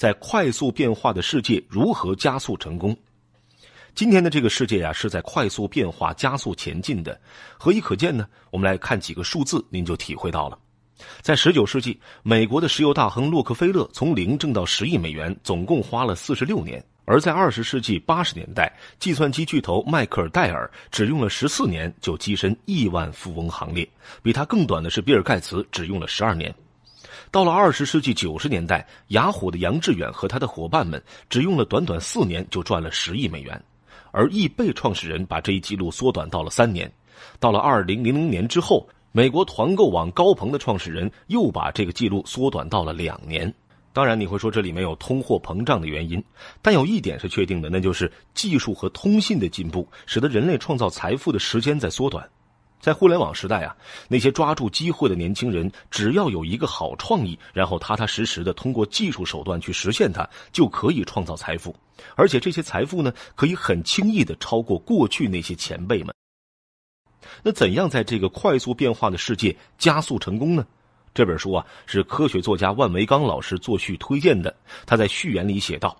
在快速变化的世界，如何加速成功？今天的这个世界啊，是在快速变化、加速前进的，何以可见呢？我们来看几个数字，您就体会到了。在十九世纪，美国的石油大亨洛克菲勒从零挣到十亿美元，总共花了四十六年；而在二十世纪八十年代，计算机巨头迈克尔·戴尔只用了十四年就跻身亿万富翁行列，比他更短的是比尔·盖茨，只用了十二年。到了二十世纪九十年代，雅虎的杨致远和他的伙伴们只用了短短四年就赚了十亿美元，而易贝创始人把这一记录缩短到了三年。到了二零零零年之后，美国团购网高朋的创始人又把这个记录缩短到了两年。当然，你会说这里面有通货膨胀的原因，但有一点是确定的，那就是技术和通信的进步使得人类创造财富的时间在缩短。在互联网时代啊，那些抓住机会的年轻人，只要有一个好创意，然后踏踏实实的通过技术手段去实现它，就可以创造财富。而且这些财富呢，可以很轻易的超过过去那些前辈们。那怎样在这个快速变化的世界加速成功呢？这本书啊，是科学作家万维刚老师作序推荐的。他在序言里写道：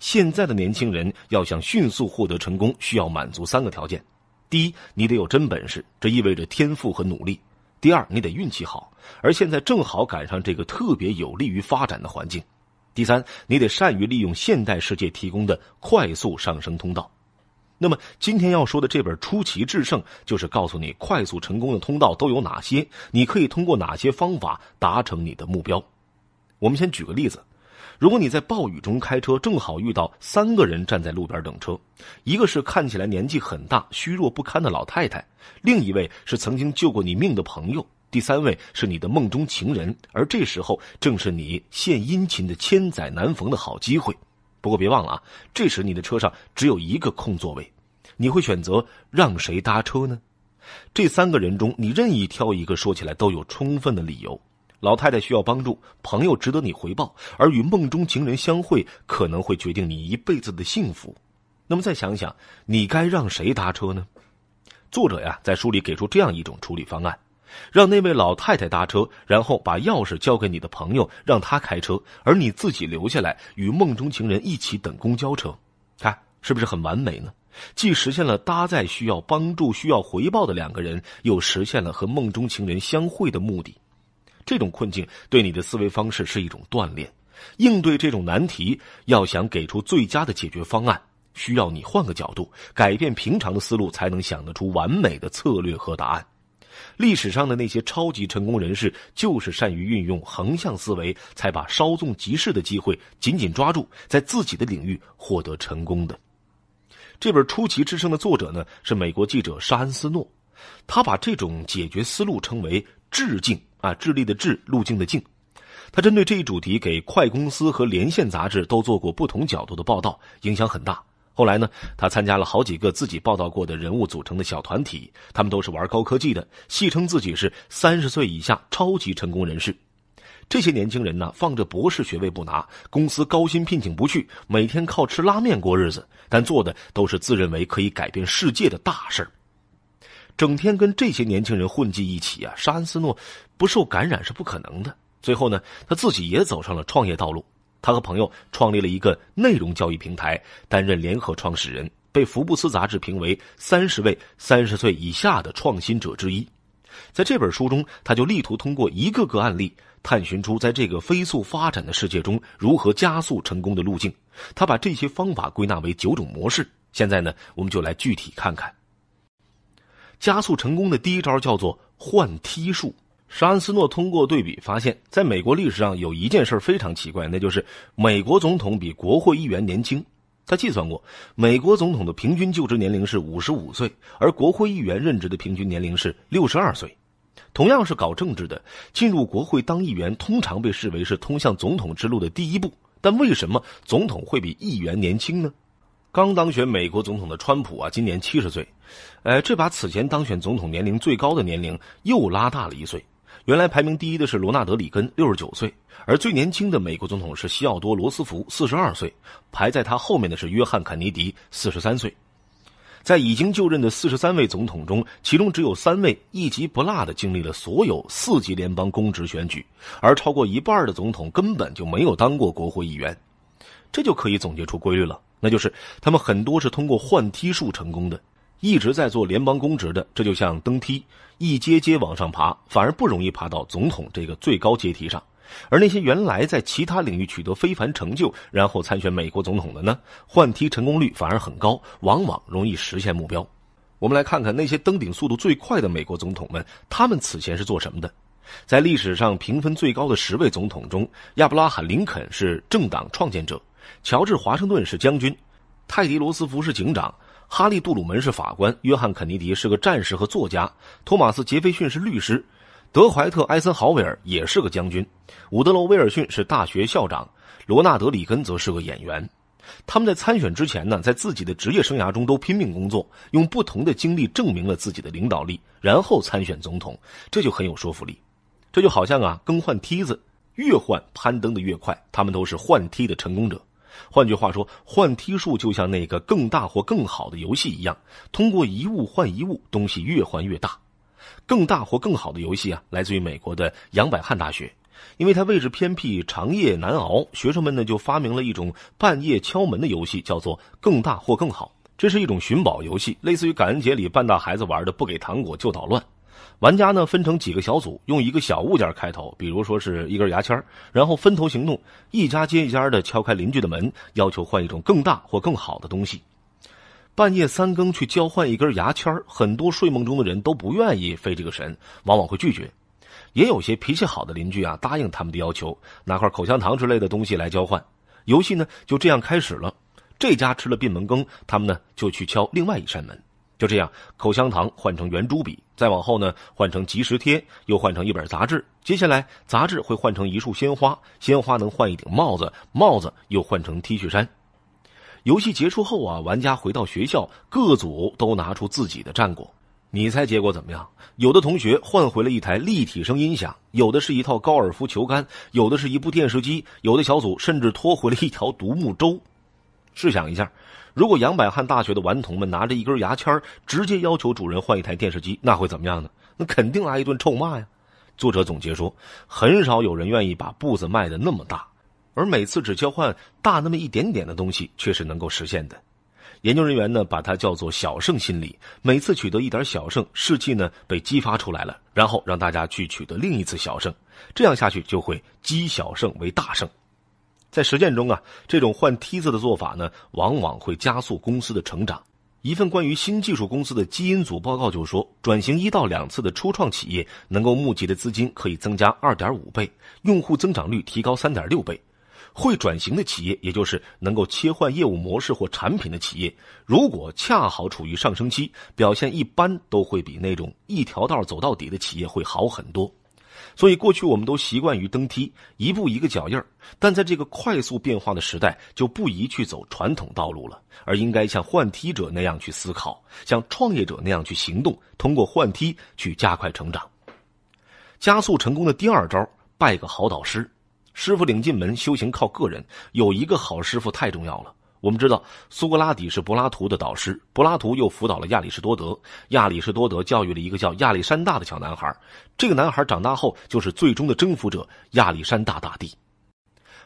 现在的年轻人要想迅速获得成功，需要满足三个条件。第一，你得有真本事，这意味着天赋和努力；第二，你得运气好，而现在正好赶上这个特别有利于发展的环境；第三，你得善于利用现代世界提供的快速上升通道。那么，今天要说的这本《出奇制胜》，就是告诉你快速成功的通道都有哪些，你可以通过哪些方法达成你的目标。我们先举个例子。如果你在暴雨中开车，正好遇到三个人站在路边等车，一个是看起来年纪很大、虚弱不堪的老太太，另一位是曾经救过你命的朋友，第三位是你的梦中情人，而这时候正是你献殷勤的千载难逢的好机会。不过别忘了啊，这时你的车上只有一个空座位，你会选择让谁搭车呢？这三个人中，你任意挑一个，说起来都有充分的理由。老太太需要帮助，朋友值得你回报，而与梦中情人相会可能会决定你一辈子的幸福。那么再想想，你该让谁搭车呢？作者呀，在书里给出这样一种处理方案：让那位老太太搭车，然后把钥匙交给你的朋友，让他开车，而你自己留下来与梦中情人一起等公交车。看，是不是很完美呢？既实现了搭载需要帮助、需要回报的两个人，又实现了和梦中情人相会的目的。这种困境对你的思维方式是一种锻炼。应对这种难题，要想给出最佳的解决方案，需要你换个角度，改变平常的思路，才能想得出完美的策略和答案。历史上的那些超级成功人士，就是善于运用横向思维，才把稍纵即逝的机会紧紧抓住，在自己的领域获得成功的。这本《出奇制胜》的作者呢，是美国记者沙恩斯诺，他把这种解决思路称为“致敬啊，智力的智，路径的径。他针对这一主题，给《快公司》和《连线》杂志都做过不同角度的报道，影响很大。后来呢，他参加了好几个自己报道过的人物组成的小团体，他们都是玩高科技的，戏称自己是三十岁以下超级成功人士。这些年轻人呢，放着博士学位不拿，公司高薪聘请不去，每天靠吃拉面过日子，但做的都是自认为可以改变世界的大事儿。整天跟这些年轻人混迹一起啊，沙恩斯诺不受感染是不可能的。最后呢，他自己也走上了创业道路。他和朋友创立了一个内容交易平台，担任联合创始人，被福布斯杂志评为三十位三十岁以下的创新者之一。在这本书中，他就力图通过一个个案例，探寻出在这个飞速发展的世界中如何加速成功的路径。他把这些方法归纳为九种模式。现在呢，我们就来具体看看。加速成功的第一招叫做换梯术。沙恩斯诺通过对比发现，在美国历史上有一件事非常奇怪，那就是美国总统比国会议员年轻。他计算过，美国总统的平均就职年龄是五十五岁，而国会议员任职的平均年龄是六十二岁。同样是搞政治的，进入国会当议员通常被视为是通向总统之路的第一步，但为什么总统会比议员年轻呢？刚当选美国总统的川普啊，今年七十岁，呃，这把此前当选总统年龄最高的年龄又拉大了一岁。原来排名第一的是罗纳德·里根，六十九岁，而最年轻的美国总统是西奥多·罗斯福，四十二岁。排在他后面的是约翰·肯尼迪，四十三岁。在已经就任的四十三位总统中，其中只有三位一级不落的经历了所有四级联邦公职选举，而超过一半的总统根本就没有当过国会议员。这就可以总结出规律了。那就是他们很多是通过换梯术成功的，一直在做联邦公职的，这就像登梯，一阶阶往上爬，反而不容易爬到总统这个最高阶梯上。而那些原来在其他领域取得非凡成就，然后参选美国总统的呢，换梯成功率反而很高，往往容易实现目标。我们来看看那些登顶速度最快的美国总统们，他们此前是做什么的？在历史上评分最高的十位总统中，亚伯拉罕·林肯是政党创建者。乔治·华盛顿是将军，泰迪·罗斯福是警长，哈利·杜鲁门是法官，约翰·肯尼迪是个战士和作家，托马斯·杰斐逊是律师，德怀特·艾森豪威尔也是个将军，伍德罗·威尔逊是大学校长，罗纳德·里根则是个演员。他们在参选之前呢，在自己的职业生涯中都拼命工作，用不同的经历证明了自己的领导力，然后参选总统，这就很有说服力。这就好像啊，更换梯子，越换攀登的越快。他们都是换梯的成功者。换句话说，换梯数就像那个更大或更好的游戏一样，通过一物换一物，东西越换越大。更大或更好的游戏啊，来自于美国的杨百翰大学，因为它位置偏僻，长夜难熬，学生们呢就发明了一种半夜敲门的游戏，叫做“更大或更好”。这是一种寻宝游戏，类似于感恩节里半大孩子玩的，不给糖果就捣乱。玩家呢分成几个小组，用一个小物件开头，比如说是一根牙签然后分头行动，一家接一家的敲开邻居的门，要求换一种更大或更好的东西。半夜三更去交换一根牙签很多睡梦中的人都不愿意费这个神，往往会拒绝。也有些脾气好的邻居啊，答应他们的要求，拿块口香糖之类的东西来交换。游戏呢就这样开始了，这家吃了闭门羹，他们呢就去敲另外一扇门。就这样，口香糖换成圆珠笔，再往后呢，换成即时贴，又换成一本杂志。接下来，杂志会换成一束鲜花，鲜花能换一顶帽子，帽子又换成 T 恤衫。游戏结束后啊，玩家回到学校，各组都拿出自己的战果。你猜结果怎么样？有的同学换回了一台立体声音响，有的是一套高尔夫球杆，有的是一部电视机，有的小组甚至拖回了一条独木舟。试想一下。如果杨百翰大学的顽童们拿着一根牙签直接要求主人换一台电视机，那会怎么样呢？那肯定挨一顿臭骂呀。作者总结说，很少有人愿意把步子迈得那么大，而每次只交换大那么一点点的东西却是能够实现的。研究人员呢，把它叫做“小胜心理”。每次取得一点小胜，士气呢被激发出来了，然后让大家去取得另一次小胜，这样下去就会积小胜为大胜。在实践中啊，这种换梯子的做法呢，往往会加速公司的成长。一份关于新技术公司的基因组报告就说，转型一到两次的初创企业，能够募集的资金可以增加二点五倍，用户增长率提高三点六倍。会转型的企业，也就是能够切换业务模式或产品的企业，如果恰好处于上升期，表现一般都会比那种一条道走到底的企业会好很多。所以过去我们都习惯于登梯，一步一个脚印儿，但在这个快速变化的时代，就不宜去走传统道路了，而应该像换梯者那样去思考，像创业者那样去行动，通过换梯去加快成长，加速成功的第二招，拜个好导师，师傅领进门，修行靠个人，有一个好师傅太重要了。我们知道，苏格拉底是柏拉图的导师，柏拉图又辅导了亚里士多德，亚里士多德教育了一个叫亚历山大的小男孩，这个男孩长大后就是最终的征服者亚历山大大帝。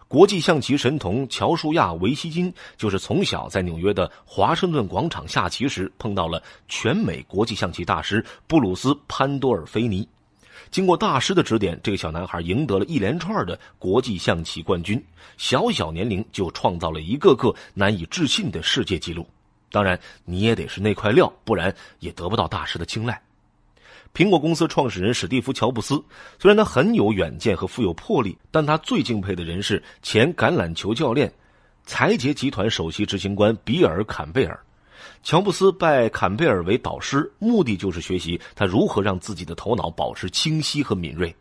国际象棋神童乔舒亚·维希金就是从小在纽约的华盛顿广场下棋时碰到了全美国际象棋大师布鲁斯·潘多尔菲尼。经过大师的指点，这个小男孩赢得了一连串的国际象棋冠军。小小年龄就创造了一个个难以置信的世界纪录。当然，你也得是那块料，不然也得不到大师的青睐。苹果公司创始人史蒂夫·乔布斯虽然他很有远见和富有魄力，但他最敬佩的人是前橄榄球教练、财杰集团首席执行官比尔·坎贝尔。乔布斯拜坎贝尔为导师，目的就是学习他如何让自己的头脑保持清晰和敏锐。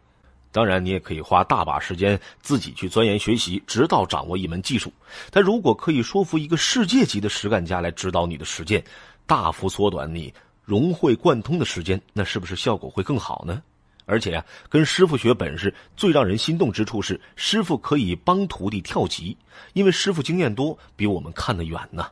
当然，你也可以花大把时间自己去钻研学习，直到掌握一门技术。但如果可以说服一个世界级的实干家来指导你的实践，大幅缩短你融会贯通的时间，那是不是效果会更好呢？而且呀，跟师傅学本事，最让人心动之处是师傅可以帮徒弟跳级，因为师傅经验多，比我们看得远呢。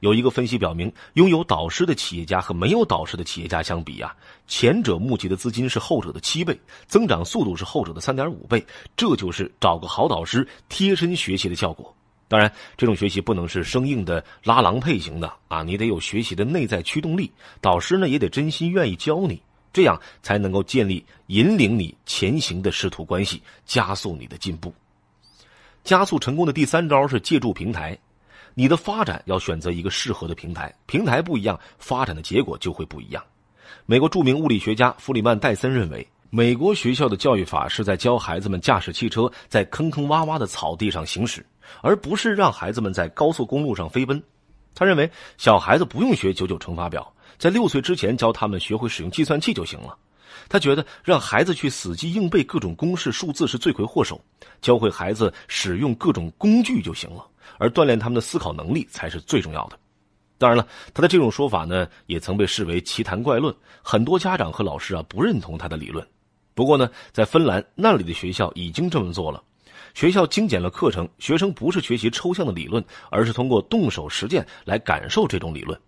有一个分析表明，拥有导师的企业家和没有导师的企业家相比啊，前者募集的资金是后者的七倍，增长速度是后者的三点五倍。这就是找个好导师贴身学习的效果。当然，这种学习不能是生硬的拉郎配型的啊，你得有学习的内在驱动力。导师呢也得真心愿意教你，这样才能够建立引领你前行的师徒关系，加速你的进步。加速成功的第三招是借助平台。你的发展要选择一个适合的平台，平台不一样，发展的结果就会不一样。美国著名物理学家弗里曼·戴森认为，美国学校的教育法是在教孩子们驾驶汽车在坑坑洼洼的草地上行驶，而不是让孩子们在高速公路上飞奔。他认为，小孩子不用学九九乘法表，在六岁之前教他们学会使用计算器就行了。他觉得，让孩子去死记硬背各种公式、数字是罪魁祸首，教会孩子使用各种工具就行了。而锻炼他们的思考能力才是最重要的。当然了，他的这种说法呢，也曾被视为奇谈怪论。很多家长和老师啊不认同他的理论。不过呢，在芬兰那里的学校已经这么做了。学校精简了课程，学生不是学习抽象的理论，而是通过动手实践来感受这种理论。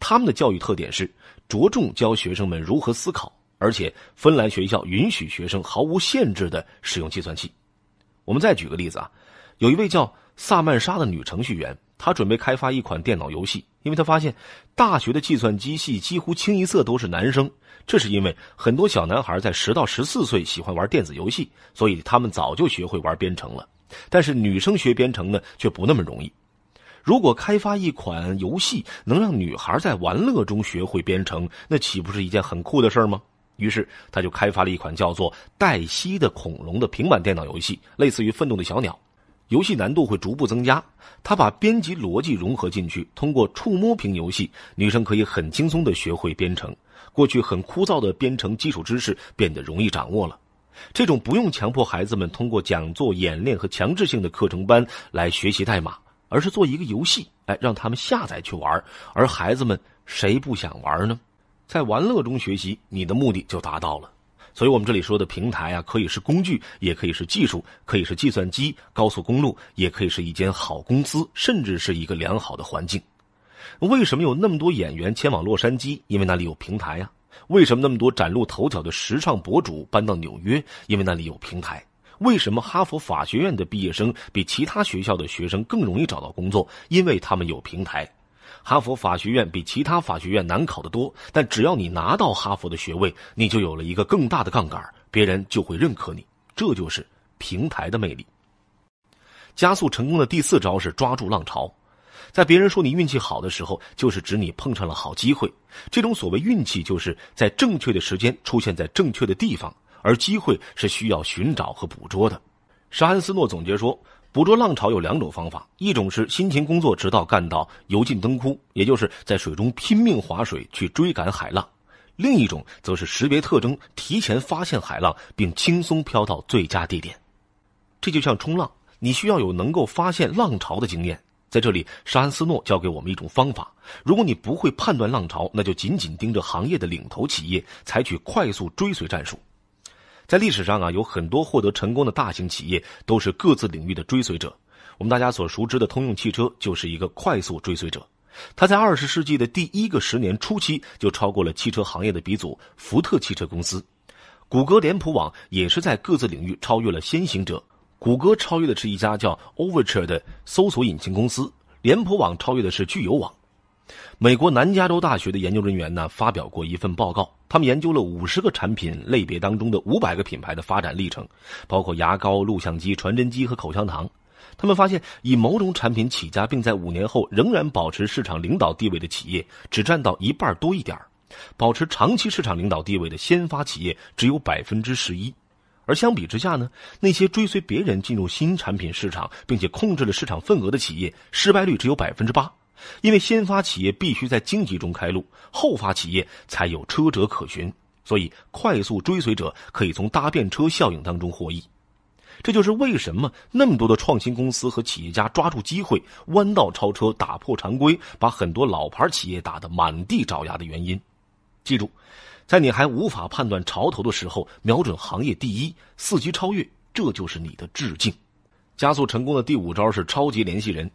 他们的教育特点是着重教学生们如何思考，而且芬兰学校允许学生毫无限制地使用计算器。我们再举个例子啊，有一位叫。萨曼莎的女程序员，她准备开发一款电脑游戏，因为她发现大学的计算机系几乎清一色都是男生，这是因为很多小男孩在十到十四岁喜欢玩电子游戏，所以他们早就学会玩编程了。但是女生学编程呢，却不那么容易。如果开发一款游戏能让女孩在玩乐中学会编程，那岂不是一件很酷的事儿吗？于是她就开发了一款叫做《黛西的恐龙》的平板电脑游戏，类似于《愤怒的小鸟》。游戏难度会逐步增加，他把编辑逻辑融合进去，通过触摸屏游戏，女生可以很轻松的学会编程。过去很枯燥的编程基础知识变得容易掌握了。这种不用强迫孩子们通过讲座、演练和强制性的课程班来学习代码，而是做一个游戏，哎，让他们下载去玩。而孩子们谁不想玩呢？在玩乐中学习，你的目的就达到了。所以，我们这里说的平台啊，可以是工具，也可以是技术，可以是计算机、高速公路，也可以是一间好公司，甚至是一个良好的环境。为什么有那么多演员迁往洛杉矶？因为那里有平台呀。为什么那么多崭露头角的时尚博主搬到纽约？因为那里有平台。为什么哈佛法学院的毕业生比其他学校的学生更容易找到工作？因为他们有平台。哈佛法学院比其他法学院难考得多，但只要你拿到哈佛的学位，你就有了一个更大的杠杆，别人就会认可你。这就是平台的魅力。加速成功的第四招是抓住浪潮，在别人说你运气好的时候，就是指你碰上了好机会。这种所谓运气，就是在正确的时间出现在正确的地方，而机会是需要寻找和捕捉的。沙恩斯诺总结说。捕捉浪潮有两种方法，一种是辛勤工作直到干到油尽灯枯，也就是在水中拼命划水去追赶海浪；另一种则是识别特征，提前发现海浪，并轻松飘到最佳地点。这就像冲浪，你需要有能够发现浪潮的经验。在这里，沙恩斯诺教给我们一种方法：如果你不会判断浪潮，那就紧紧盯着行业的领头企业，采取快速追随战术。在历史上啊，有很多获得成功的大型企业都是各自领域的追随者。我们大家所熟知的通用汽车就是一个快速追随者，它在二十世纪的第一个十年初期就超过了汽车行业的鼻祖福特汽车公司。谷歌、脸谱网也是在各自领域超越了先行者。谷歌超越的是一家叫 Overture 的搜索引擎公司，脸谱网超越的是聚友网。美国南加州大学的研究人员呢，发表过一份报告。他们研究了五十个产品类别当中的五百个品牌的发展历程，包括牙膏、录像机、传真机和口香糖。他们发现，以某种产品起家，并在五年后仍然保持市场领导地位的企业，只占到一半多一点儿。保持长期市场领导地位的先发企业只有百分之十一，而相比之下呢，那些追随别人进入新产品市场，并且控制了市场份额的企业，失败率只有百分之八。因为先发企业必须在荆棘中开路，后发企业才有车辙可循，所以快速追随者可以从搭便车效应当中获益。这就是为什么那么多的创新公司和企业家抓住机会，弯道超车，打破常规，把很多老牌企业打得满地找牙的原因。记住，在你还无法判断潮头的时候，瞄准行业第一，伺机超越，这就是你的致敬。加速成功的第五招是超级联系人。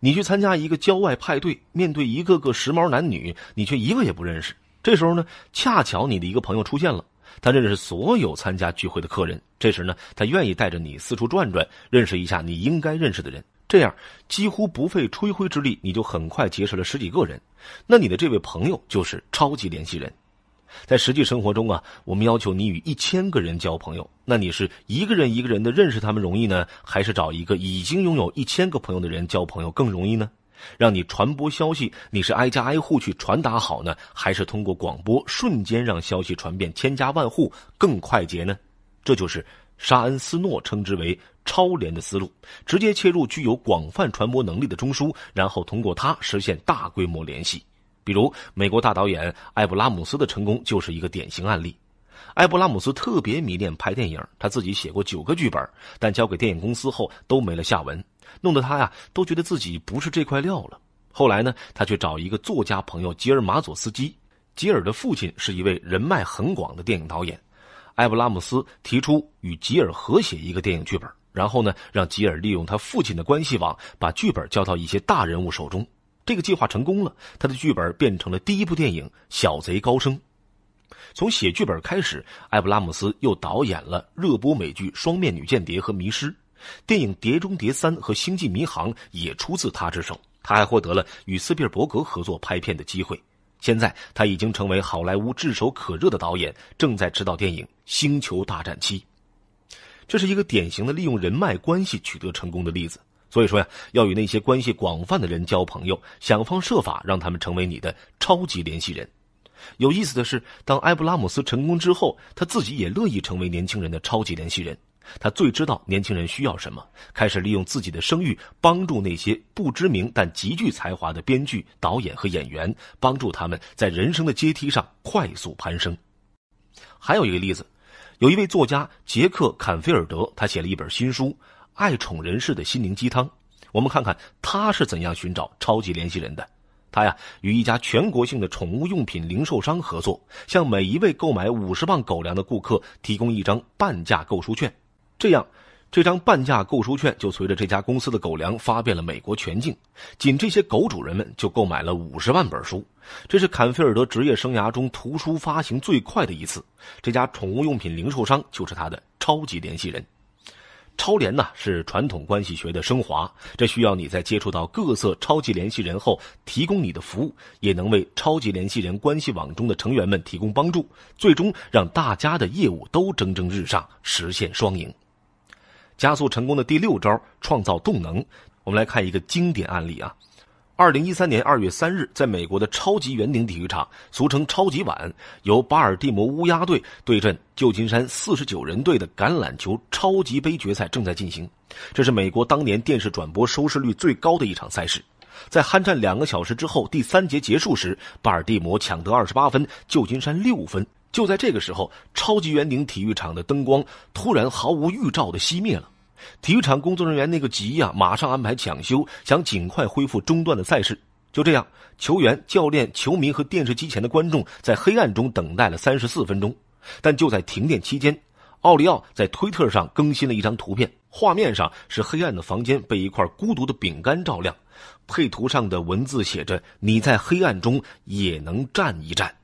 你去参加一个郊外派对，面对一个个时髦男女，你却一个也不认识。这时候呢，恰巧你的一个朋友出现了，他认识所有参加聚会的客人。这时呢，他愿意带着你四处转转，认识一下你应该认识的人。这样几乎不费吹灰之力，你就很快结识了十几个人。那你的这位朋友就是超级联系人。在实际生活中啊，我们要求你与一千个人交朋友，那你是一个人一个人的认识他们容易呢，还是找一个已经拥有一千个朋友的人交朋友更容易呢？让你传播消息，你是挨家挨户去传达好呢，还是通过广播瞬间让消息传遍千家万户更快捷呢？这就是沙恩斯诺称之为“超联”的思路，直接切入具有广泛传播能力的中枢，然后通过它实现大规模联系。比如，美国大导演艾布拉姆斯的成功就是一个典型案例。艾布拉姆斯特别迷恋拍电影，他自己写过九个剧本，但交给电影公司后都没了下文，弄得他呀都觉得自己不是这块料了。后来呢，他去找一个作家朋友吉尔·马佐斯基。吉尔的父亲是一位人脉很广的电影导演，艾布拉姆斯提出与吉尔合写一个电影剧本，然后呢，让吉尔利用他父亲的关系网把剧本交到一些大人物手中。这个计划成功了，他的剧本变成了第一部电影《小贼高升》。从写剧本开始，艾布拉姆斯又导演了热播美剧《双面女间谍》和《迷失》，电影《碟中谍三》和《星际迷航》也出自他之手。他还获得了与斯皮尔伯格合作拍片的机会。现在，他已经成为好莱坞炙手可热的导演，正在指导电影《星球大战七》。这是一个典型的利用人脉关系取得成功的例子。所以说呀，要与那些关系广泛的人交朋友，想方设法让他们成为你的超级联系人。有意思的是，当埃布拉姆斯成功之后，他自己也乐意成为年轻人的超级联系人。他最知道年轻人需要什么，开始利用自己的声誉帮助那些不知名但极具才华的编剧、导演和演员，帮助他们在人生的阶梯上快速攀升。还有一个例子，有一位作家杰克·坎菲尔德，他写了一本新书。爱宠人士的心灵鸡汤，我们看看他是怎样寻找超级联系人的。他呀，与一家全国性的宠物用品零售商合作，向每一位购买五十磅狗粮的顾客提供一张半价购书券。这样，这张半价购书券就随着这家公司的狗粮发遍了美国全境。仅这些狗主人们就购买了五十万本书，这是坎菲尔德职业生涯中图书发行最快的一次。这家宠物用品零售商就是他的超级联系人。超联呢是传统关系学的升华，这需要你在接触到各色超级联系人后，提供你的服务，也能为超级联系人关系网中的成员们提供帮助，最终让大家的业务都蒸蒸日上，实现双赢。加速成功的第六招，创造动能。我们来看一个经典案例啊。二零一三年二月三日，在美国的超级圆顶体育场（俗称超级碗），由巴尔的摩乌鸦队对阵旧金山四十九人队的橄榄球超级杯决赛正在进行。这是美国当年电视转播收视率最高的一场赛事。在酣战两个小时之后，第三节结束时，巴尔的摩抢得二十八分，旧金山六分。就在这个时候，超级圆顶体育场的灯光突然毫无预兆的熄灭了。体育场工作人员那个急啊，马上安排抢修，想尽快恢复中断的赛事。就这样，球员、教练、球迷和电视机前的观众在黑暗中等待了三十四分钟。但就在停电期间，奥利奥在推特上更新了一张图片，画面上是黑暗的房间被一块孤独的饼干照亮，配图上的文字写着：“你在黑暗中也能站一站。”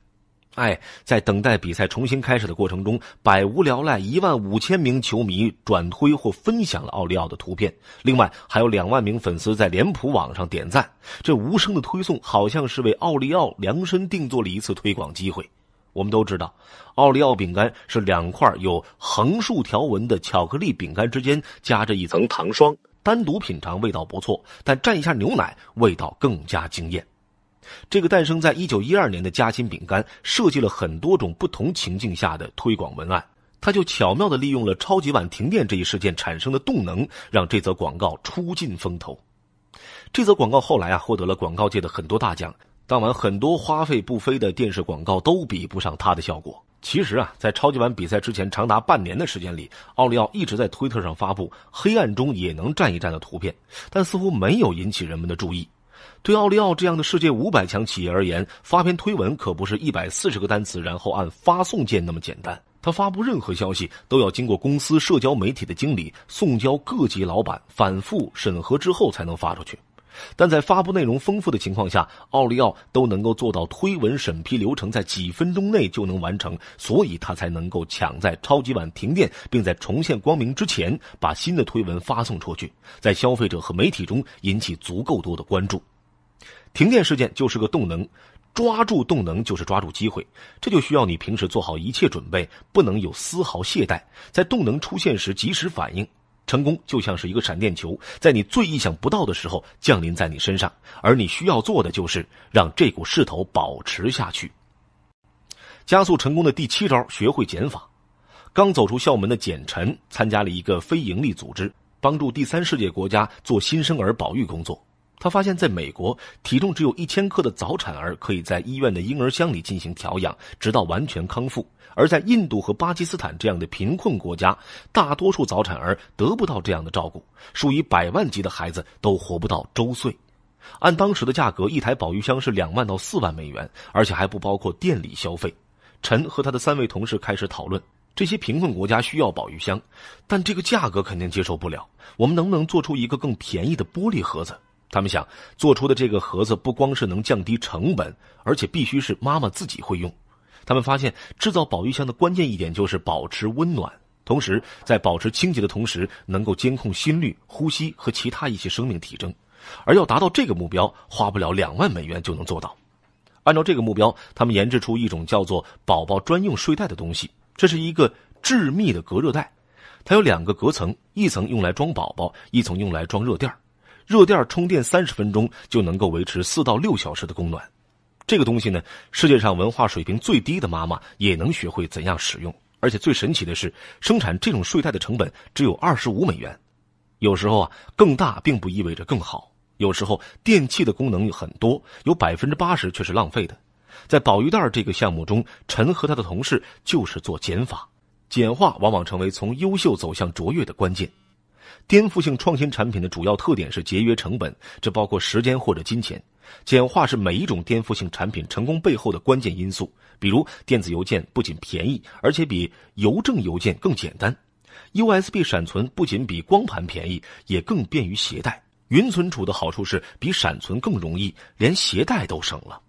哎，在等待比赛重新开始的过程中，百无聊赖，一万五千名球迷转推或分享了奥利奥的图片。另外，还有两万名粉丝在脸谱网上点赞。这无声的推送，好像是为奥利奥量身定做了一次推广机会。我们都知道，奥利奥饼干是两块有横竖条纹的巧克力饼干之间夹着一层糖霜，单独品尝味道不错，但蘸一下牛奶，味道更加惊艳。这个诞生在1912年的夹心饼干设计了很多种不同情境下的推广文案，他就巧妙地利用了超级碗停电这一事件产生的动能，让这则广告出尽风头。这则广告后来啊获得了广告界的很多大奖，当晚很多花费不菲的电视广告都比不上它的效果。其实啊，在超级碗比赛之前长达半年的时间里，奥利奥一直在推特上发布“黑暗中也能站一站”的图片，但似乎没有引起人们的注意。对奥利奥这样的世界五百强企业而言，发篇推文可不是一百四十个单词，然后按发送键那么简单。他发布任何消息都要经过公司社交媒体的经理、送交各级老板反复审核之后才能发出去。但在发布内容丰富的情况下，奥利奥都能够做到推文审批流程在几分钟内就能完成，所以他才能够抢在超级碗停电并在重现光明之前把新的推文发送出去，在消费者和媒体中引起足够多的关注。停电事件就是个动能，抓住动能就是抓住机会，这就需要你平时做好一切准备，不能有丝毫懈怠，在动能出现时及时反应。成功就像是一个闪电球，在你最意想不到的时候降临在你身上，而你需要做的就是让这股势头保持下去。加速成功的第七招，学会减法。刚走出校门的简晨参加了一个非营利组织，帮助第三世界国家做新生儿保育工作。他发现，在美国，体重只有一千克的早产儿可以在医院的婴儿箱里进行调养，直到完全康复；而在印度和巴基斯坦这样的贫困国家，大多数早产儿得不到这样的照顾，数以百万级的孩子都活不到周岁。按当时的价格，一台保育箱是两万到四万美元，而且还不包括店里消费。陈和他的三位同事开始讨论：这些贫困国家需要保育箱，但这个价格肯定接受不了。我们能不能做出一个更便宜的玻璃盒子？他们想做出的这个盒子不光是能降低成本，而且必须是妈妈自己会用。他们发现制造保育箱的关键一点就是保持温暖，同时在保持清洁的同时，能够监控心率、呼吸和其他一些生命体征。而要达到这个目标，花不了两万美元就能做到。按照这个目标，他们研制出一种叫做“宝宝专用睡袋”的东西，这是一个致密的隔热袋，它有两个隔层，一层用来装宝宝，一层用来装热垫儿。热垫儿充电三十分钟就能够维持四到六小时的供暖，这个东西呢，世界上文化水平最低的妈妈也能学会怎样使用。而且最神奇的是，生产这种睡袋的成本只有二十五美元。有时候啊，更大并不意味着更好。有时候，电器的功能有很多，有百分之八十却是浪费的。在保育袋这个项目中，陈和他的同事就是做减法，简化往往成为从优秀走向卓越的关键。颠覆性创新产品的主要特点是节约成本，这包括时间或者金钱。简化是每一种颠覆性产品成功背后的关键因素。比如电子邮件不仅便宜，而且比邮政邮件更简单；USB 闪存不仅比光盘便宜，也更便于携带。云存储的好处是比闪存更容易，连携带都省了。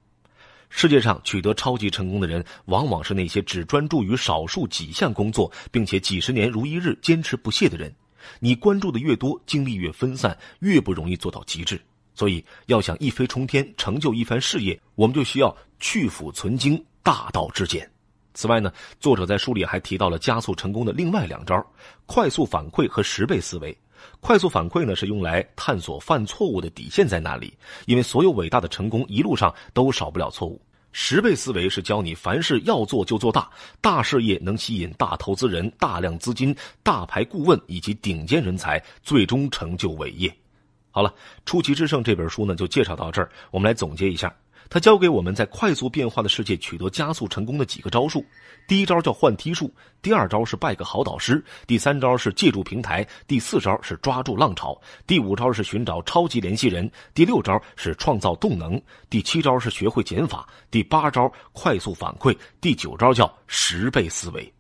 世界上取得超级成功的人，往往是那些只专注于少数几项工作，并且几十年如一日坚持不懈的人。你关注的越多，精力越分散，越不容易做到极致。所以，要想一飞冲天，成就一番事业，我们就需要去腐存精，大道至简。此外呢，作者在书里还提到了加速成功的另外两招：快速反馈和十倍思维。快速反馈呢，是用来探索犯错误的底线在哪里，因为所有伟大的成功一路上都少不了错误。十倍思维是教你凡事要做就做大，大事业能吸引大投资人、大量资金、大牌顾问以及顶尖人才，最终成就伟业。好了，出奇制胜这本书呢，就介绍到这儿。我们来总结一下。他教给我们在快速变化的世界取得加速成功的几个招数：第一招叫换梯术，第二招是拜个好导师，第三招是借助平台，第四招是抓住浪潮，第五招是寻找超级联系人，第六招是创造动能，第七招是学会减法，第八招快速反馈，第九招叫十倍思维。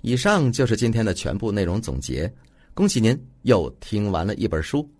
以上就是今天的全部内容总结。恭喜您又听完了一本书。